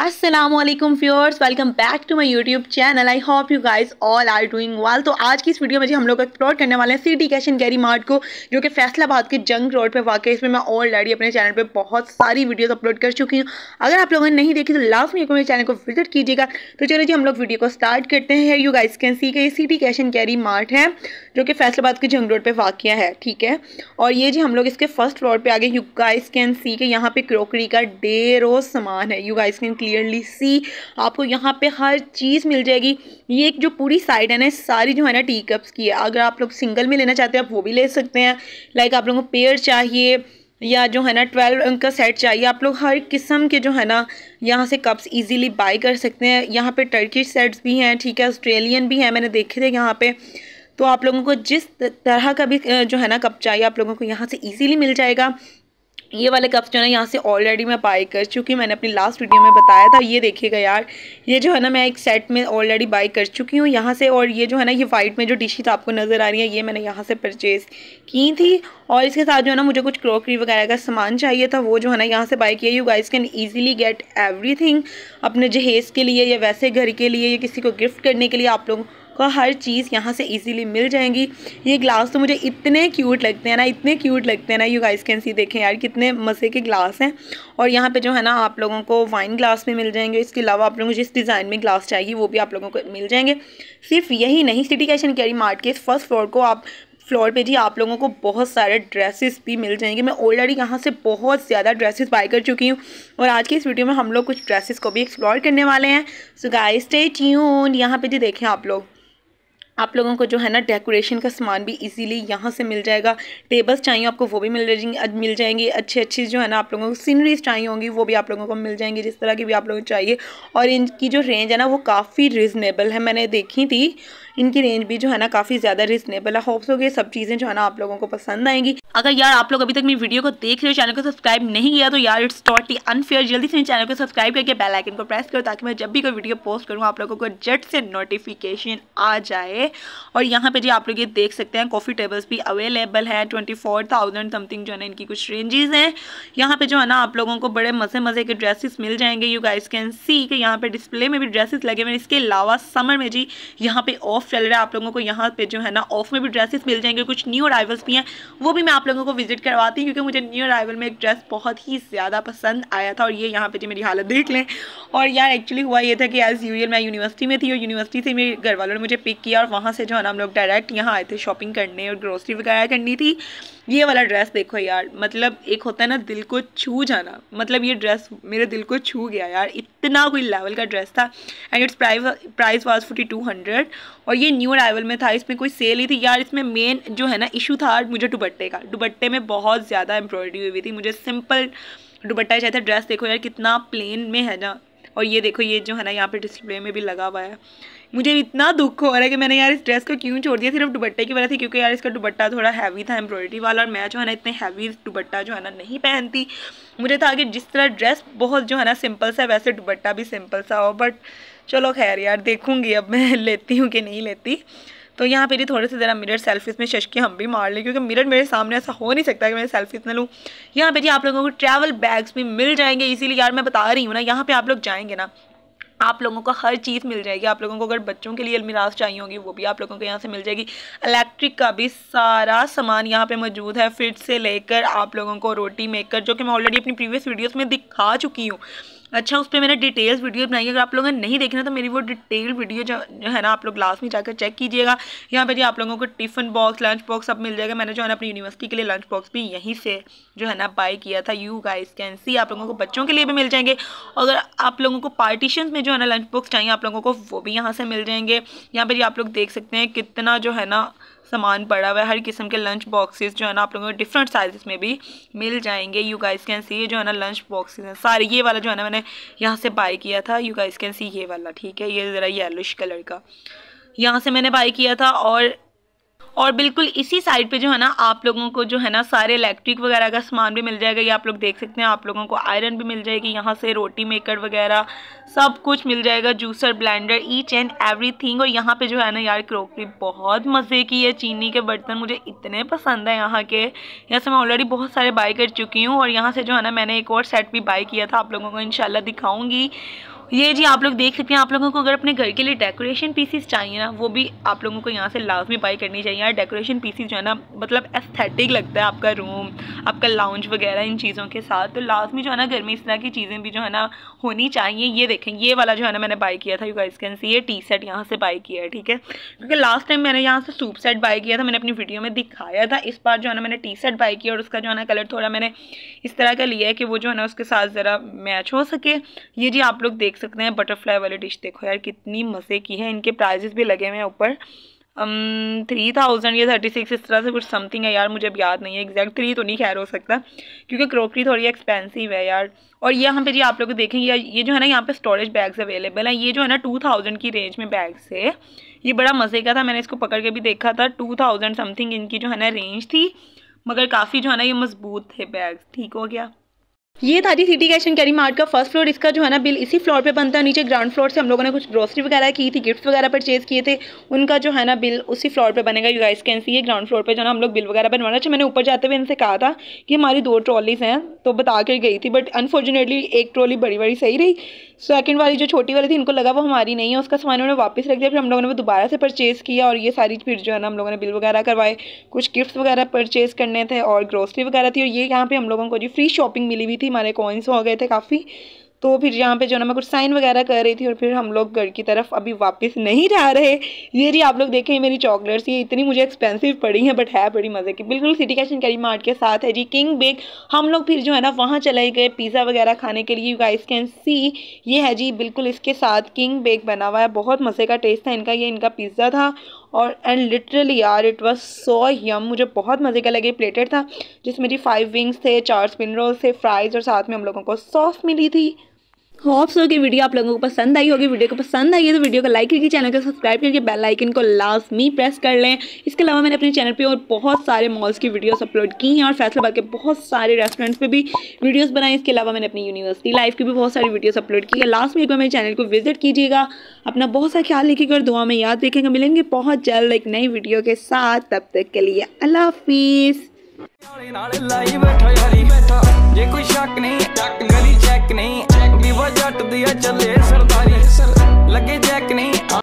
Aslam viewers welcome back to my YouTube channel I hope you guys all are doing well तो आज की इस video में जी हम लोग एक्सप्लोर करने वाले हैं City Cash and Carry Mart को जो कि फैसलाबाद के जंग रोड पे वाकई इसमें मैं ऑलरेडी अपने चैनल पे बहुत सारी वीडियोस अपलोड कर चुकी हूँ अगर आप लोगों ने नहीं देखी तो लास्ट में मेरे चैनल को विजिट कीजिएगा तो चलो जी हम लोग वीडियो को स्टार्ट करते हैं यू गाइज कैन सी के ये City Cash and Carry Mart है जो कि फैसलाबाद के जंग रोड पर वाक़ है ठीक है और ये जी हम लोग इसके फर्स्ट फ्लोर पर आगे यू गाइज कैन सी के यहाँ पे क्रोकरी का डेरो सामान है you guys can clear clearly see आपको यहाँ पे हर चीज़ मिल जाएगी ये एक जो पूरी साइड है ना सारी जो है ना टी कप्स की है अगर आप लोग सिंगल में लेना चाहते हैं आप वो भी ले सकते हैं लाइक आप लोगों को पेयर चाहिए या जो है ना ट्वेल्व का सेट चाहिए आप लोग हर किस्म के जो है ना यहाँ से कप्स इजीली बाय कर सकते हैं यहाँ पे टर्किश सेट्स भी हैं ठीक है ऑस्ट्रेलियन भी हैं मैंने देखे थे यहाँ पे तो आप लोगों को जिस तरह का भी जो है ना कप चाहिए आप लोगों को यहाँ से इजीली मिल जाएगा ये वाले कप्स जो है ना यहाँ से ऑलरेडी मैं बाई कर चुकी मैंने अपनी लास्ट वीडियो में बताया था ये देखिएगा यार ये जो है ना मैं एक सेट में ऑलरेडी बाई कर चुकी हूँ यहाँ से और ये जो है ना ये वाइट में जो डिशेज आपको नज़र आ रही है ये मैंने यहाँ से परचेज़ की थी और इसके साथ जो है ना मुझे कुछ क्रॉकरी वगैरह का सामान चाहिए था वो जो है ना यहाँ से बाई किया you guys can easily get every अपने जहेज़ के लिए या वैसे घर के लिए या किसी को गिफ्ट करने के लिए आप लोग आपको हर चीज़ यहाँ से इजीली मिल जाएंगी ये ग्लास तो मुझे इतने क्यूट लगते हैं ना इतने क्यूट लगते हैं ना यू गाइस कैन सी देखें यार कितने मज़े के ग्लास हैं और यहाँ पे जो है ना आप लोगों को वाइन ग्लास में मिल जाएंगे इसके अलावा आप लोगों को जिस डिज़ाइन में ग्लास चाहिए वो भी आप लोगों को मिल जाएंगे सिर्फ यही नहीं City Cash and Carry Mart के फर्स्ट फ्लोर को आप फ्लोर पे जी आप लोगों को बहुत सारे ड्रेसेस भी मिल जाएंगे मैं ऑलरेडी यहाँ से बहुत ज़्यादा ड्रेसेस बाय कर चुकी हूँ और आज की इस वीडियो में हम लोग कुछ ड्रेसेस को भी एक्सप्लोर करने वाले हैं सो गाइस स्टे ट्यून्ड यहाँ पे जी देखें आप लोग आप लोगों को जो है ना डेकोरेशन का सामान भी इजीली यहाँ से मिल जाएगा टेबल्स चाहिए आपको वो भी मिल जाएंगे मिल जाएंगी अच्छी अच्छी जो है ना आप लोगों को सीनरीज चाहिए होंगी वो भी आप लोगों को मिल जाएंगी जिस तरह की भी आप लोगों को चाहिए और इनकी जो रेंज है ना वो काफ़ी रिजनेबल है मैंने देखी थी इनकी रेंज भी जो है ना काफ़ी ज़्यादा रिजनेबल है होप्स हो गए सब चीज़ें जो है ना आप लोगों को पसंद आएंगी अगर यार आप लोग अभी तक मेरी वीडियो को देख रहे हो चैनल को सब्सक्राइब नहीं किया तो यार इट्स टॉटली अनफेयर जल्दी से चैनल को सब्सक्राइब करके बेलाइकन को प्रेस करो ताकि मैं जब भी कोई वीडियो पोस्ट करूँ आप लोगों को जट से नोटिफिकेशन आ जाए और यहाँ पे जी आप लोग ये देख सकते हैं कॉफ़ी टेबल्स भी अवेलेबल है ट्वेंटी फोर थाउजेंड समथिंग जो है ना इनकी कुछ रेंजेस हैं यहाँ पे जो है ना आप लोगों को बड़े मज़े मज़े के ड्रेसेस मिल जाएंगे यू गाइस कैन सी कि यहाँ पे डिस्प्ले में भी ड्रेसेस लगे हुए हैं इसके अलावा समर में जी यहाँ पे ऑफ ऑफ चल रहा है आप लोगों को यहाँ पे जो है ना ऑफ में भी ड्रेसेस मिल जाएंगे कुछ न्यू अराइवल्स भी हैं वो भी मैं आप लोगों को विजिट करवाती हूँ क्योंकि मुझे न्यू अराइवल में एक ड्रेस बहुत ही ज़्यादा पसंद आया था और ये यहाँ पे जो मेरी हालत देख लें और यार एक्चुअली हुआ ये था कि एज़ यूजल मैं यूनिवर्सिटी में थी और यूनिवर्सिटी से मेरे घर वालों ने मुझे पिक किया और वहाँ से जो है ना हम लोग डायरेक्ट यहाँ आए थे शॉपिंग करने और ग्रोसरी वगैरह करनी थी ये वाला ड्रेस देखो यार मतलब एक होता है ना दिल को छू जाना मतलब ये ड्रेस मेरे दिल को छू गया यार इतना कोई लेवल का ड्रेस था and it's price price was forty two hundred और ये न्यू अराइवल में था इसमें कोई सेल ही थी यार इसमें मेन जो है ना इशू था मुझे दुबट्टे का दुबट्टे में बहुत ज़्यादा एम्ब्रॉयडरी हुई थी मुझे सिंपल दुबट्टा चाहिए था ड्रेस देखो यार कितना प्लेन में है ना और ये देखो ये जो है ना यहाँ पर डिस्प्ले में भी लगा हुआ है मुझे इतना दुख हो रहा है कि मैंने यार इस ड्रेस को क्यों छोड़ दिया सिर्फ दुबट्टे की वजह से क्योंकि यार इसका दुबट्टा थोड़ा हैवी था एम्ब्रॉयडरी वाला और मैं जो है ना इतने हैवी दुबट्टा जो है ना नहीं पहनती मुझे था तो कि जिस तरह ड्रेस बहुत जो है ना सिंपल सा वैसे दुबट्टा भी सिंपल सा हो बट चलो खैर यार देखूँगी अब मैं लेती हूँ कि नहीं लेती तो यहाँ पे थोड़े से ज़रा मिरर सेल्फीज में शशकी हम भी मार लें क्योंकि मिरर मेरे सामने ऐसा हो नहीं सकता कि मैं सेल्फीज ना लूँ यहाँ पे जी आप लोगों को ट्रैवल बैग्स भी मिल जाएंगे इसीलिए यार मैं बता रही हूँ ना यहाँ पे आप लोग जाएंगे ना आप लोगों को हर चीज़ मिल जाएगी आप लोगों को अगर बच्चों के लिए अलमिराज चाहिए होगी वो भी आप लोगों को यहाँ से मिल जाएगी इलेक्ट्रिक का भी सारा सामान यहाँ पे मौजूद है फ्रिज से लेकर आप लोगों को रोटी मेकर जो कि मैं ऑलरेडी अपनी प्रीवियस वीडियोस में दिखा चुकी हूँ अच्छा उस पर मैंने डिटेल्स वीडियो बनाई है अगर आप लोगों ने नहीं देखना तो मेरी वो डिटेल वीडियो जो है ना आप लोग लास्ट में जाकर चेक कीजिएगा यहाँ पर जी आप लोगों को टिफ़िन बॉक्स लंच बॉक्स सब मिल जाएगा मैंने जो है ना अपनी यूनिवर्सिटी के लिए लंच बॉक्स भी यहीं से जो है ना बाय किया था यू गाइस कैन सी आप लोगों को बच्चों के लिए भी मिल जाएंगे अगर आप लोगों को पार्टीशन में जो है ना लंच बॉक्स चाहिए आप लोगों को वो भी यहाँ से मिल जाएंगे यहाँ पर जी आप लोग देख सकते हैं कितना जो है ना सामान पड़ा हुआ है हर किस्म के लंच बॉक्सेस जो है ना आप लोगों को डिफरेंट साइज़ में भी मिल जाएंगे यू गाइस कैन सी ये जो है ना लंच बॉक्सेस हैं सारे ये वाला जो है ना मैंने यहाँ से बाय किया था यू गाइस कैन सी ये वाला ठीक है ये ज़रा येलोश कलर का यहाँ से मैंने बाय किया था और और बिल्कुल इसी साइड पे जो है ना आप लोगों को जो है ना सारे इलेक्ट्रिक वगैरह का सामान भी मिल जाएगा ये आप लोग देख सकते हैं आप लोगों को आयरन भी मिल जाएगी यहाँ से रोटी मेकर वगैरह सब कुछ मिल जाएगा juicer blender each and everything और यहाँ पे जो है ना यार क्रोकरी बहुत मज़े की है चीनी के बर्तन मुझे इतने पसंद है यहाँ के यहाँ से मैं ऑलरेडी बहुत सारे बाई कर चुकी हूँ और यहाँ से जो है ना मैंने एक और सेट भी बाई किया था आप लोगों को इन दिखाऊँगी ये जी आप लोग देख सकते हैं आप लोगों को अगर अपने घर के लिए डेकोरेशन पीसीस चाहिए ना वो भी आप लोगों को यहाँ से लाजमी बाई करनी चाहिए यार डेकोरेशन पीसीस जो है ना मतलब एस्थेटिक लगता है आपका रूम आपका लाउंज वगैरह इन चीज़ों के साथ तो लाजमी जो है ना घर में इस तरह की चीज़ें भी जो है ना होनी चाहिए ये देखें ये वाला जो है ना मैंने बाई किया था यू गाइस कैन सी ये टी सेट यहाँ से बाई किया है ठीक है क्योंकि लास्ट टाइम मैंने यहाँ से सूप सेट बाई किया था मैंने अपनी वीडियो में दिखाया था इस बार जो है ना मैंने टी सेट बाई किया और उसका जो है ना कलर थोड़ा मैंने इस तरह का लिया है कि वो जो है ना उसके साथ ज़रा मैच हो सके ये जी आप लोग देख सकते हैं बटरफ्लाई वाली डिश देखो यार कितनी मज़े की है इनके प्राइजेस भी लगे हुए हैं ऊपर थ्री थाउजेंड या थर्टी सिक्स इस तरह से कुछ समथिंग है यार मुझे अब याद नहीं है एग्जैक्ट थ्री तो नहीं खैर हो सकता क्योंकि क्रोकरी थोड़ी एक्सपेंसिव है यार और यहाँ पे जी आप लोग देखेंगे ये जो है ना यहाँ पे स्टोरेज बैग्स अवेलेबल हैं ये जो है ना टू थाउजेंड की रेंज में बैग्स है ये बड़ा मज़े का था मैंने इसको पकड़ के भी देखा था टू थाउजेंड समथिंग इनकी जो है ना रेंज थी मगर काफ़ी जो है ना ये मजबूत थे बैग्स ठीक हो गया ये था जी City Cash and Carry Mart का फर्स्ट फ्लोर इसका जो है ना बिल इसी फ्लोर पे बनता है नीचे ग्राउंड फ्लोर से हम लोगों ने कुछ ग्रोसरी वगैरह की थी गिफ्ट्स वगैरह परचेज किए थे उनका जो है ना बिल उसी फ्लोर पे बनेगा यू गाइस कैन सी ये ग्राउंड फ्लोर पे जो ना हम लोग बिल वगैरह बनवाना अच्छा मैंने ऊपर जाते हुए इनसे कहा था कि हमारी दो ट्रॉलीज हैं तो बता के गई थी बट अनफॉर्चुनेटली एक ट्रॉली बड़ी बड़ी सही रही सेकंड वाली जो छोटी वाली थी इनको लगा वो हमारी नहीं है उसका सामान उन्होंने वापस रख दिया फिर हम लोगों ने वो दोबारा से परचेज़ किया और ये सारी फिर जो है ना हम लोगों ने बिल वगैरह करवाए कुछ गिफ्ट्स वगैरह परचेज़ करने थे और ग्रोसरी वगैरह थी और ये यहाँ पर हम लोगों को जी फ्री शॉपिंग मिली हुई थी हमारे कॉइन्स हो गए थे काफ़ी तो फिर यहाँ पे जो ना मैं कुछ साइन वगैरह कर रही थी और फिर हम लोग घर की तरफ अभी वापस नहीं जा रहे ये जी आप लोग देखें मेरी चॉकलेट्स ये इतनी मुझे एक्सपेंसिव पड़ी हैं बट है बड़ी मज़े की बिल्कुल City Cash and Carry Mart के साथ है जी किंग बेक हम लोग फिर जो है ना वहाँ चले गए पिज़्ज़ा वगैरह खाने के लिए यू गाइस कैन सी ये है जी बिल्कुल इसके साथ किंग बेक बना हुआ है बहुत मज़े का टेस्ट था इनका ये इनका पिज़्ज़ा था और and literally are it was so yum मुझे बहुत मज़े का लगे प्लेटेड था जिसमें जी फाइव विंग्स थे चार स्पिन रोल्स थे फ्राइज़ और साथ में हम लोगों को सॉफ्ट मिली थी होप्स हो कि वीडियो आप लोगों को पसंद आई होगी वीडियो को पसंद आई है तो वीडियो को लाइक करके चैनल को सब्सक्राइब करके बेल आइकन को में प्रेस कर लें इसके अलावा मैंने अपने चैनल पे और बहुत सारे मॉल्स की वीडियोस अपलोड की हैं और फैसलाबाद के बहुत सारे रेस्टोरेंट्स पे भी वीडियोस बनाए इसके अलावा मैंने अपनी यूनिवर्सिटी लाइफ की भी बहुत सारी वीडियोज़ अपलोड की है लास्ट में एक बार मेरे चैनल को विजिट कीजिएगा अपना बहुत सा ख्याल लिखेगा और दुआ में याद देखेंगे मिलेंगे बहुत जल्द एक नई वीडियो के साथ तब तक के लिए अल्लाह हाफिज़ ਜੇ ਕੋਈ ਸ਼ੱਕ ਨਹੀਂ ਟੱਕ ਗਲੀ ਚੈੱਕ ਨਹੀਂ ਵੀ ਵਜਟ ਦਿਆ ਚੱਲੇ ਸਰਦਾਰੀ ਲੱਗੇ ਜੈਕ ਨਹੀਂ